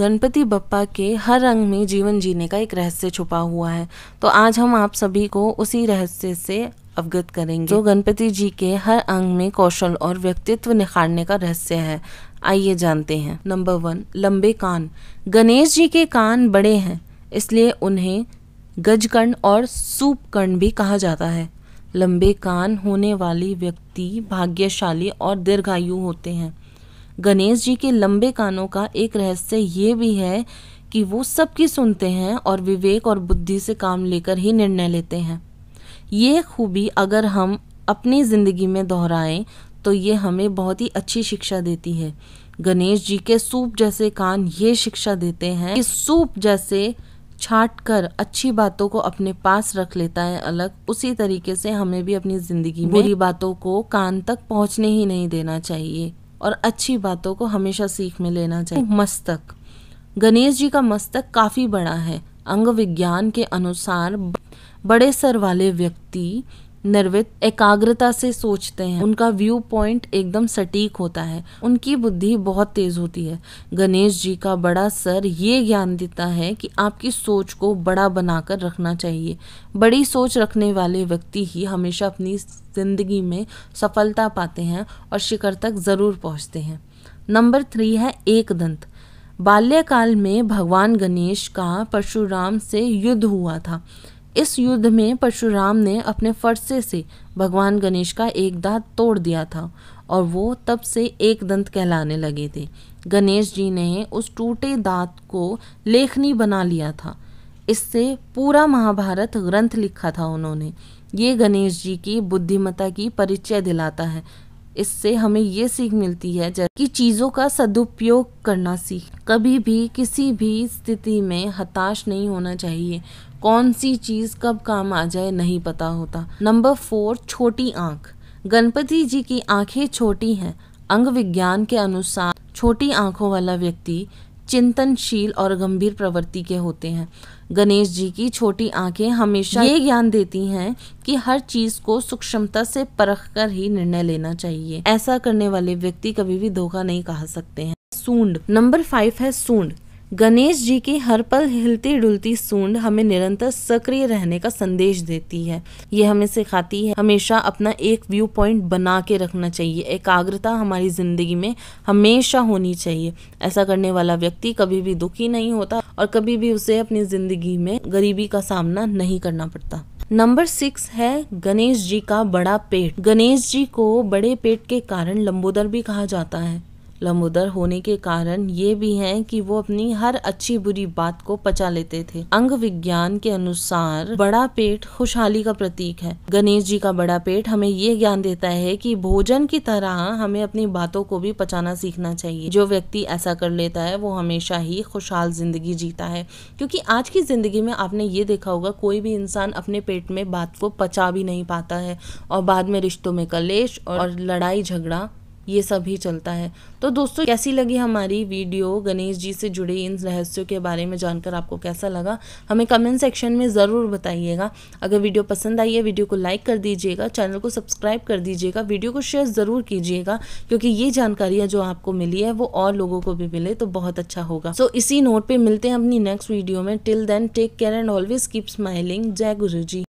गणपति बप्पा के हर रंग में जीवन जीने का एक रहस्य छुपा हुआ है तो आज हम आप सभी को उसी रहस्य से अवगत करेंगे जो गणपति जी के हर अंग में कौशल और व्यक्तित्व निखारने का रहस्य है आइए जानते हैं नंबर वन लंबे कान गणेश जी के कान बड़े हैं इसलिए उन्हें गजकर्ण और सूपकर्ण भी कहा जाता है लंबे कान होने वाली व्यक्ति भाग्यशाली और दीर्घायु होते हैं गणेश जी के लंबे कानों का एक रहस्य ये भी है कि वो सबकी सुनते हैं और विवेक और बुद्धि से काम लेकर ही निर्णय लेते हैं ये खूबी अगर हम अपनी ज़िंदगी में दोहराएं तो ये हमें बहुत ही अच्छी शिक्षा देती है गणेश जी के सूप जैसे कान ये शिक्षा देते हैं कि सूप जैसे छाट कर अच्छी बातों को अपने पास रख लेता है अलग उसी तरीके से हमें भी अपनी ज़िंदगी में बुरी बातों को कान तक पहुंचने ही नहीं देना चाहिए और अच्छी बातों को हमेशा सीख में लेना चाहिए मस्तक गणेश जी का मस्तक काफ़ी बड़ा है अंग विज्ञान के अनुसार बड़े सर वाले व्यक्ति निर्वित एकाग्रता से सोचते हैं उनका व्यू पॉइंट एकदम सटीक होता है उनकी बुद्धि बहुत तेज होती है गणेश जी का बड़ा सर ये ज्ञान देता है कि आपकी सोच को बड़ा बनाकर रखना चाहिए बड़ी सोच रखने वाले व्यक्ति ही हमेशा अपनी जिंदगी में सफलता पाते हैं और शिखर तक ज़रूर पहुँचते हैं नंबर थ्री है एक दंत बाल्यकाल में भगवान गणेश का परशुराम से युद्ध हुआ था इस युद्ध में परशुराम ने अपने फरसे से भगवान गणेश का एक दांत तोड़ दिया था और वो तब से एक दंत कहलाने लगे थे गणेश जी ने उस टूटे दांत को लेखनी बना लिया था इससे पूरा महाभारत ग्रंथ लिखा था उन्होंने ये गणेश जी की बुद्धिमता की परिचय दिलाता है इससे हमें ये सीख मिलती है कि चीज़ों का सदुपयोग करना सीख कभी भी किसी भी स्थिति में हताश नहीं होना चाहिए कौन सी चीज़ कब काम आ जाए नहीं पता होता नंबर फोर छोटी आँख गणपति जी की आंखें छोटी हैं अंग विज्ञान के अनुसार छोटी आंखों वाला व्यक्ति चिंतनशील और गंभीर प्रवृत्ति के होते हैं गणेश जी की छोटी आंखें हमेशा ये ज्ञान देती हैं कि हर चीज को सूक्ष्मता से परख कर ही निर्णय लेना चाहिए ऐसा करने वाले व्यक्ति कभी भी धोखा नहीं कहा सकते हैं सूंड नंबर फाइव है सूंड गणेश जी की हर पल हिलती डुलती सूंड हमें निरंतर सक्रिय रहने का संदेश देती है ये हमें सिखाती है हमेशा अपना एक व्यू पॉइंट बना के रखना चाहिए एकाग्रता हमारी जिंदगी में हमेशा होनी चाहिए ऐसा करने वाला व्यक्ति कभी भी दुखी नहीं होता और कभी भी उसे अपनी जिंदगी में गरीबी का सामना नहीं करना पड़ता नंबर सिक्स है गणेश जी का बड़ा पेट गणेश जी को बड़े पेट के कारण लंबोदर भी कहा जाता है लमोदर होने के कारण ये भी हैं कि वो अपनी हर अच्छी बुरी बात को पचा लेते थे अंग विज्ञान के अनुसार बड़ा पेट खुशहाली का प्रतीक है गणेश जी का बड़ा पेट हमें ये ज्ञान देता है कि भोजन की तरह हमें अपनी बातों को भी पचाना सीखना चाहिए जो व्यक्ति ऐसा कर लेता है वो हमेशा ही खुशहाल जिंदगी जीता है क्योंकि आज की जिंदगी में आपने ये देखा होगा कोई भी इंसान अपने पेट में बात को पचा भी नहीं पाता है और बाद में रिश्तों में कलेश और लड़ाई झगड़ा ये सब ही चलता है तो दोस्तों कैसी लगी हमारी वीडियो गणेश जी से जुड़े इन रहस्यों के बारे में जानकर आपको कैसा लगा हमें कमेंट सेक्शन में ज़रूर बताइएगा अगर वीडियो पसंद आई है वीडियो को लाइक कर दीजिएगा चैनल को सब्सक्राइब कर दीजिएगा वीडियो को शेयर ज़रूर कीजिएगा क्योंकि ये जानकारियाँ जो आपको मिली है वो और लोगों को भी मिले तो बहुत अच्छा होगा सो so, इसी नोट पर मिलते हैं अपनी नेक्स्ट वीडियो में till then take care and always keep smiling Jai Guru ji